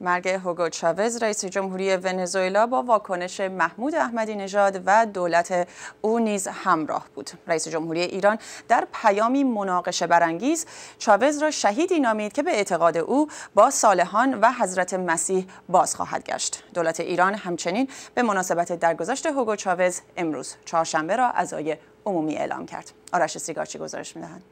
مرگ هوگو چاوز رئیس جمهوری ونزوئلا با واکنش محمود احمدی نژاد و دولت او نیز همراه بود رئیس جمهوری ایران در پیامی مناقشه برانگیز چاوز را شهیدی نامید که به اعتقاد او با صالحان و حضرت مسیح باز خواهد گشت دولت ایران همچنین به مناسبت درگذشت هوگو چاوز امروز چهارشنبه را عزای عمومی اعلام کرد آرش سیگارچی گزارش میدهند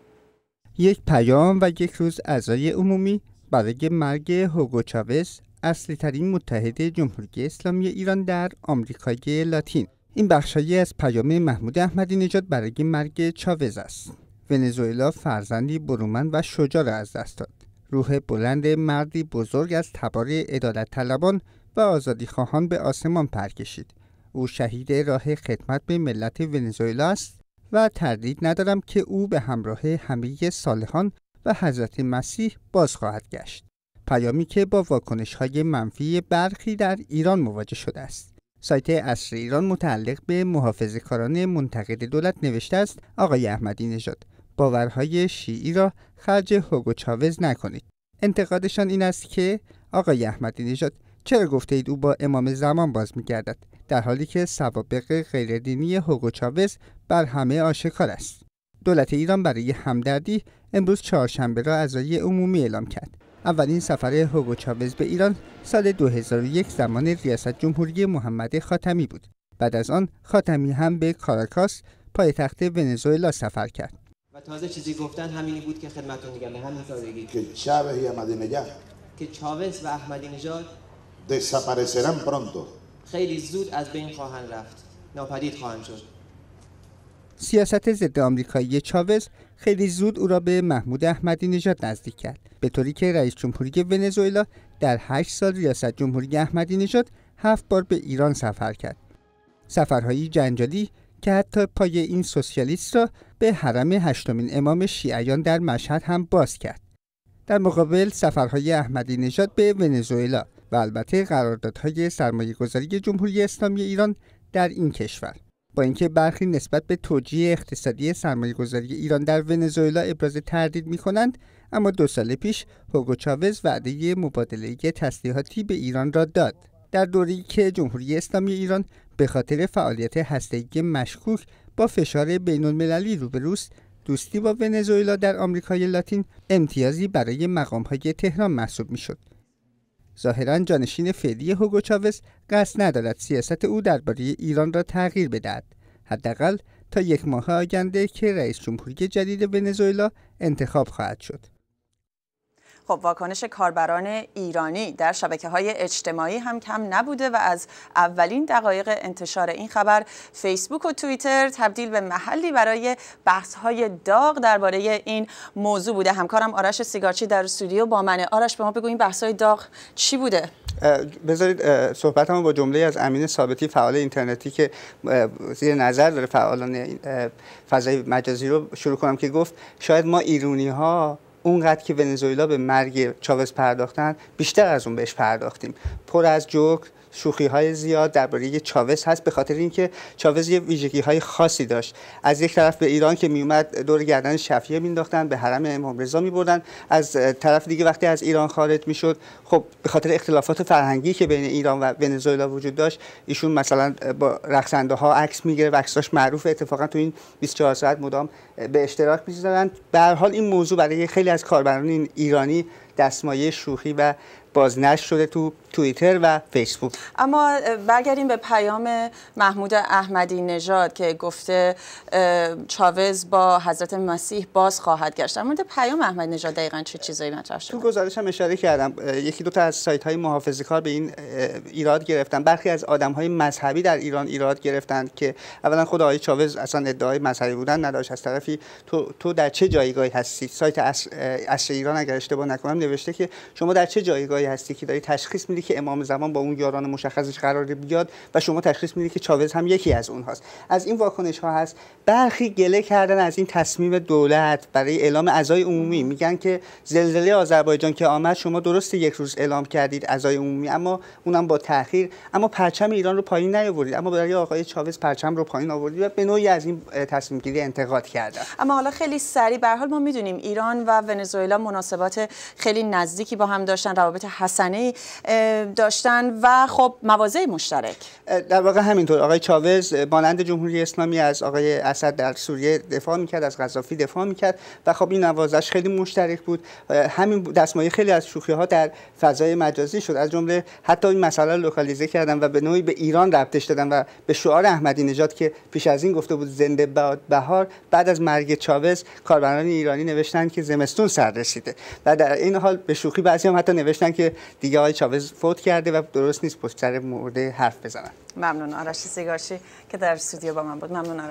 یک پیام و یک روز عزای عمومی برای مرگ هوگو چاوز اصلی ترین متحد جمهوری اسلامی ایران در آمریکای لاتین این بخشهایی از پیام محمود احمدی نژاد برای مرگ چاوز است ونزوئلا فرزندی برومند و شجاع را از دست داد روح بلند مردی بزرگ از تبار ادالت طلبان و آزادی خواهان به آسمان پرکشید. او شهید راه خدمت به ملت ونزوئلا است و تردید ندارم که او به همراه همه سالحان، و حضرت مسیح باز خواهد گشت پیامی که با واکنش های منفی برخی در ایران مواجه شده است سایت اصر ایران متعلق به محافظ کاران منتقد دولت نوشته است آقای احمدی نژاد باورهای شیعی را خرج هوگو چاوز نکنید انتقادشان این است که آقای احمدی نژاد چرا گفته اید او با امام زمان باز میگردد در حالی که سوابق غیردینی هوگو چاوز بر همه آشکار است دولت ایران برای همدردی امروز چهارشنبه را از رای عمومی اعلام کرد. اولین سفر هوگو چاوز به ایران سال 2001 زمان ریاست جمهوری محمد خاتمی بود. بعد از آن خاتمی هم به کاراکاس پایتخت ونزوئلا سفر کرد. و تازه چیزی گفتن همینی بود که خدمتتون میگم همین که چاوز که چاوز و احمدی نژاد خیلی زود از بین خواهند رفت. ناپدید خواهند شد. سیاست ضد آمریکایی چاوز خیلی زود او را به محمود احمدی نژاد نزدیک کرد به طوری که رئیس جمهوری ونزوئلا در 8 سال ریاست جمهوری احمدی نژاد هفت بار به ایران سفر کرد سفرهایی جنجالی که حتی پای این سوسیالیست را به حرم هشتمین امام شیعیان در مشهد هم باز کرد در مقابل سفرهای احمدی نژاد به ونزوئلا و البته قراردادهای سرمایهگذاری جمهوری اسلامی ایران در این کشور با اینکه برخی نسبت به توجیه اقتصادی سرمایهگذاری ایران در ونزوئلا ابراز تردید می کنند اما دو سال پیش هوگو چاوز وعده مبادله تسلیحاتی به ایران را داد در دوری که جمهوری اسلامی ایران به خاطر فعالیت هسته‌ای مشکوک با فشار بین المللی روبروست دوستی با ونزوئلا در آمریکای لاتین امتیازی برای های تهران محسوب شد. ظاهرا جانشین فعلی هوگو چاوز قصد ندارد سیاست او درباره ایران را تغییر بدهد حداقل تا یک ماه آینده که رئیس جمهوری جدید ونزوئلا انتخاب خواهد شد خب واکنش کاربران ایرانی در شبکه های اجتماعی هم کم نبوده و از اولین دقایق انتشار این خبر فیسبوک و توییتر تبدیل به محلی برای بحث های داغ درباره این موضوع بوده همکارم آرش سیگارچی در استودیو با منه آرش به ما بگو این بحث های داغ چی بوده بذارید صحبتمو با جمله از امین ثابتی فعال اینترنتی که زیر نظر داره فعالان فضای مجازی رو شروع کنم که گفت شاید ما ایرونی ها اونقدر که ونزوئلا به مرگ چاوز پرداختن بیشتر از اون بهش پرداختیم پر از جوک شوخی های زیاد درباره چاوز هست به خاطر اینکه چاوز یه ویژگی های خاصی داشت از یک طرف به ایران که میومد دور گردن شفیه مینداختن به حرم امام رضا میبردن از طرف دیگه وقتی از ایران خارج میشد خب به خاطر اختلافات فرهنگی که بین ایران و ونزوئلا وجود داشت ایشون مثلا با رقصنده ها عکس میگیره و عکساش معروف اتفاقا تو این 24 ساعت مدام به اشتراک میذارن به هر حال این موضوع برای خیلی از کاربران ایرانی دستمایه شوخی و بازنش شده تو توییتر و فیسبوک اما برگردیم به پیام محمود احمدی نژاد که گفته چاوز با حضرت مسیح باز خواهد گشت در پیام احمد نژاد دقیقا چه چیزایی مطرح شده تو گزارش هم اشاره کردم یکی دو تا از سایت های محافظه کار به این ایراد گرفتن برخی از آدم های مذهبی در ایران ایراد گرفتند که اولا خود آقای چاوز اصلا ادعای مذهبی بودن نداشت از طرفی تو, تو در چه جایگاهی هستی سایت اصل ایران اگر اشتباه نکنم نوشته که شما در چه جایگاهی هستی که داری تشخیص میدی که امام زمان با اون یاران مشخصش قرار بیاد و شما تشخیص میدید که چاوز هم یکی از اونهاست از این واکنش ها هست برخی گله کردن از این تصمیم دولت برای اعلام اعضای عمومی میگن که زلزله آذربایجان که آمد شما درست یک روز اعلام کردید اعضای عمومی اما اونم با تاخیر اما پرچم ایران رو پایین نیاوردید اما برای آقای چاوز پرچم رو پایین آوردید و به نوعی از این تصمیم گیری انتقاد کردن اما حالا خیلی سری. به حال ما میدونیم ایران و ونزوئلا مناسبات خیلی نزدیکی با هم داشتن روابط حسنه داشتن و خب موازه مشترک در واقع همینطور آقای چاوز مانند جمهوری اسلامی از آقای اسد در سوریه دفاع میکرد از غذافی دفاع میکرد و خب این نوازش خیلی مشترک بود همین دستمایه خیلی از شوخی ها در فضای مجازی شد از جمله حتی این مسئله رو لوکالیزه کردن و به نوعی به ایران ربطش دادن و به شعار احمدی نژاد که پیش از این گفته بود زنده باد بهار بعد از مرگ چاوز کاربران ایرانی نوشتن که زمستون سر رسیده و در این حال به شوخی بعضی هم حتی نوشتن که دیگه آقای چاوز فوت کرده و درست نیست پشت مورد حرف بزنن ممنون آرش سیگارشی که در استودیو با من بود ممنون آرش